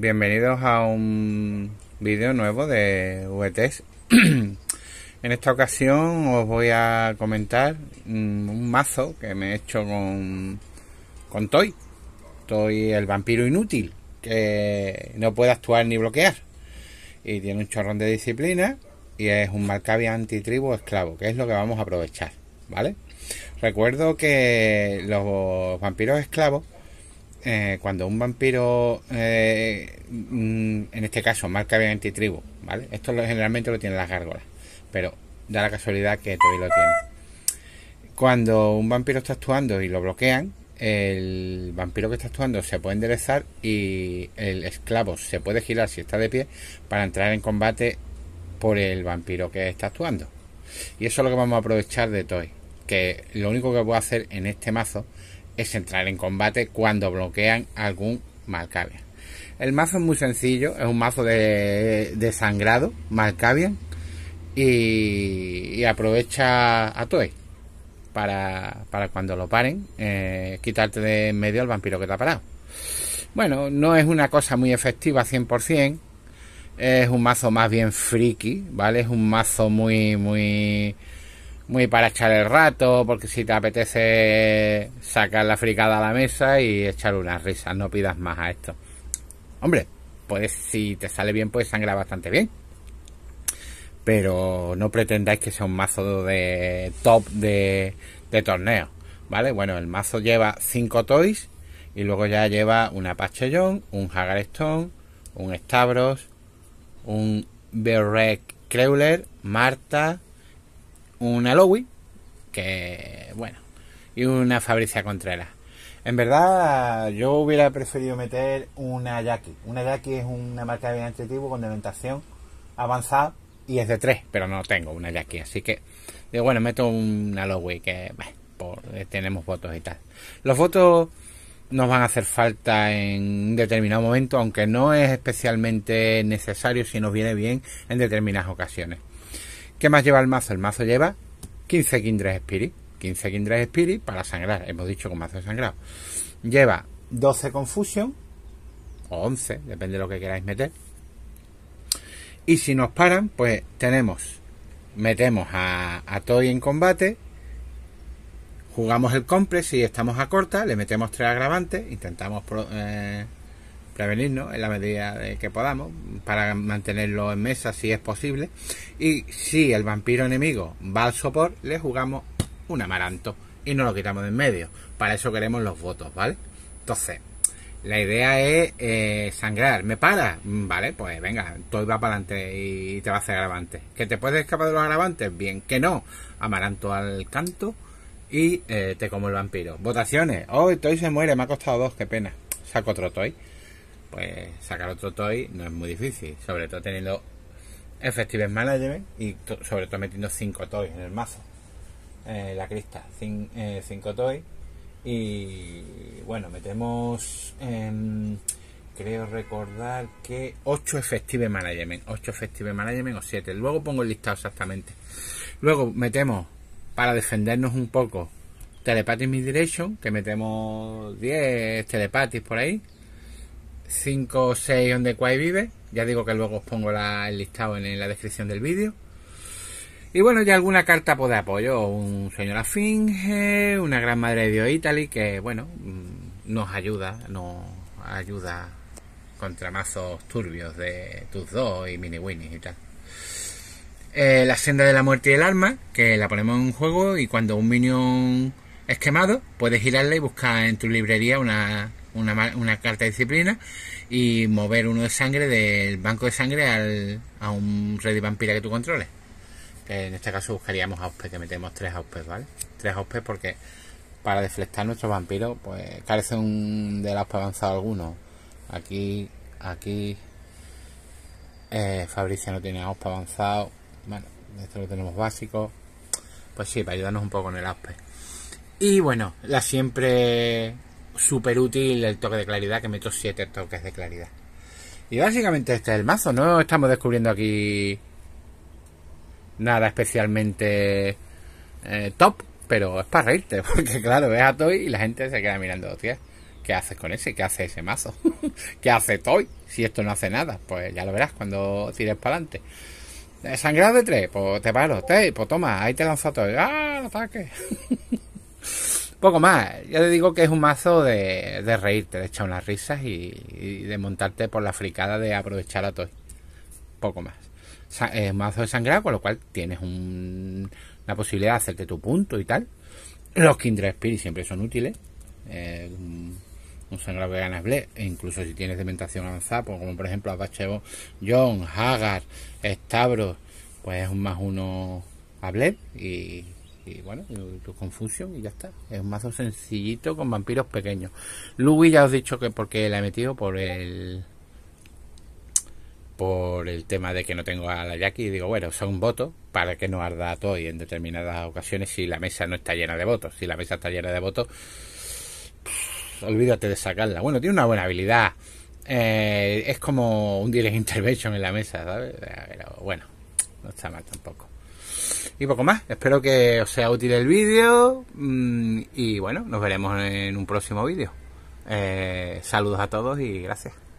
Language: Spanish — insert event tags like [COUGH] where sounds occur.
bienvenidos a un vídeo nuevo de VTS. E [CLEARS THROAT] en esta ocasión os voy a comentar mm, un mazo que me he hecho con, Toy. Toy el vampiro inútil, que no puede actuar ni bloquear. Y tiene un chorrón de disciplina y es un marcavia antitribo esclavo, que es lo que vamos a aprovechar, ¿vale? Recuerdo que los vampiros esclavos eh, cuando un vampiro, eh, en este caso, marca bien tribu, ¿vale? Esto generalmente lo tienen las gárgolas, pero da la casualidad que Toy lo tiene. Cuando un vampiro está actuando y lo bloquean, el vampiro que está actuando se puede enderezar y el esclavo se puede girar si está de pie para entrar en combate por el vampiro que está actuando. Y eso es lo que vamos a aprovechar de Toy. Que lo único que puedo hacer en este mazo es entrar en combate cuando bloquean algún Malkavian. El mazo es muy sencillo, es un mazo de, sangrado, Malkavian, y, y, aprovecha a Toei para, cuando lo paren, eh, quitarte de en medio al vampiro que te ha parado. Bueno, no es una cosa muy efectiva 100%, es un mazo más bien friki, ¿vale? Es un mazo muy, muy muy para echar el rato, porque si te apetece sacar la fricada a la mesa y echar unas risas, no pidas más a esto. Hombre, pues si te sale bien, pues sangra bastante bien. Pero no pretendáis que sea un mazo de top de, torneo, ¿vale? Bueno, el mazo lleva 5 toys y luego ya lleva una Pachellón, un stone un Stavros, un Berrek Kreuler, Marta, una Lowy, que bueno, y una Fabricia Contreras. En verdad, yo hubiera preferido meter una Yaqui Una Jackie es una marca de vidrio con alimentación avanzada y es de tres pero no tengo una Jackie. Así que, digo, bueno, meto una Lowy que eh, tenemos votos y tal. Los votos nos van a hacer falta en un determinado momento, aunque no es especialmente necesario si nos viene bien en determinadas ocasiones. ¿Qué más lleva el mazo? El mazo lleva 15 Kindred Spirit. 15 Kindred Spirit para sangrar. Hemos dicho con mazo de sangrado. Lleva 12 Confusion. O 11, depende de lo que queráis meter. Y si nos paran, pues tenemos. Metemos a, a Toy en combate. Jugamos el complex y estamos a corta. Le metemos tres agravantes. Intentamos. Eh, prevenirnos en la medida que podamos, para mantenerlo en mesa si es posible. Y si el vampiro enemigo va al sopor, le jugamos un amaranto y no lo quitamos de en medio. Para eso queremos los votos, ¿vale? Entonces, la idea es eh, sangrar. ¿Me para? Mm, vale, pues venga, Toy va para adelante y te va a hacer agravantes. ¿Que te puedes escapar de los agravantes? Bien, que no. Amaranto al canto y eh, te como el vampiro. Votaciones. Hoy ¡Oh, Toy se muere, me ha costado dos, qué pena. Saco otro Toy pues sacar otro toy no es muy difícil, sobre todo teniendo Effective Management y sobre todo metiendo 5 toys en el mazo, eh, la crista, 5 eh, toys. Y bueno, metemos, em, creo recordar que 8 Effective Management, 8 Effective Management o 7. Luego pongo el listado exactamente. Luego metemos, para defendernos un poco, Telepathic direction que metemos 10 Telepathic por ahí 5 o 6 donde Quay vive. Ya digo que luego os pongo el listado en, la descripción del vídeo. Y bueno, ya alguna carta pues, de apoyo. Un señor Afinge, una gran madre de Dios Italy, que bueno, mm, nos ayuda, nos ayuda contra mazos turbios de tus dos y mini winnies y tal. Eh, la senda de la muerte y el arma, que la ponemos en juego y cuando un minion es quemado, puedes girarla y buscar en tu librería una una, carta de disciplina y mover uno de sangre del banco de sangre al, a un Ready Vampira que tú controles. en este caso buscaríamos auspe que metemos tres Auspes, ¿vale? Tres Auspes porque para deflectar nuestros vampiros, pues carece un del Auspe avanzado alguno. Aquí, aquí, eh, Fabricia no tiene Auspe avanzado. Bueno, esto lo tenemos básico. Pues sí, para ayudarnos un poco con el Auspe. Y bueno, la siempre súper útil el toque de claridad, que meto 7 toques de claridad. Y básicamente este es el mazo, no estamos descubriendo aquí nada especialmente eh, top, pero es para reírte, [LAUGHS] porque claro, ves a Toy y la gente se queda mirando, ¿qué haces con ese? ¿Qué hace ese mazo? [LAUGHS] ¿Qué hace Toy? Si esto no hace nada, pues ya lo verás cuando tires para adelante. Eh, sangrado de tres, pues te paro, pues toma, ahí te lanzo Toy, ¡ah, ataque! [LAUGHS] Poco más. Ya te digo que es un mazo de, reírte, de echar unas risas y, de montarte por la fricada de aprovechar a todo. Poco más. es un mazo de sangrado, con lo cual tienes un, una posibilidad de hacerte tu punto y tal. Los Kindred Spirit siempre son útiles. Eh, un sangrado que ganas Bled, e incluso si tienes dementación avanzada, pues como por ejemplo Abachevo, John, Hagar, Stavros, pues es un más uno a Bled y y bueno, tu confusión y ya está. Es un mazo sencillito con vampiros pequeños. Luis ya os he dicho que porque la he metido por el por el tema de que no tengo a la Jackie y digo, bueno, son un voto para que no arda todo y en determinadas ocasiones si la mesa no está llena de votos. Si la mesa está llena de votos, olvídate de sacarla. Bueno, tiene una buena habilidad. Eh, es como un direct intervention en la mesa, ¿sabes? bueno, no está mal tampoco. Y poco más. Espero que os sea útil el vídeo. Mm, y bueno, nos veremos en un próximo vídeo. Eh, saludos a todos y gracias.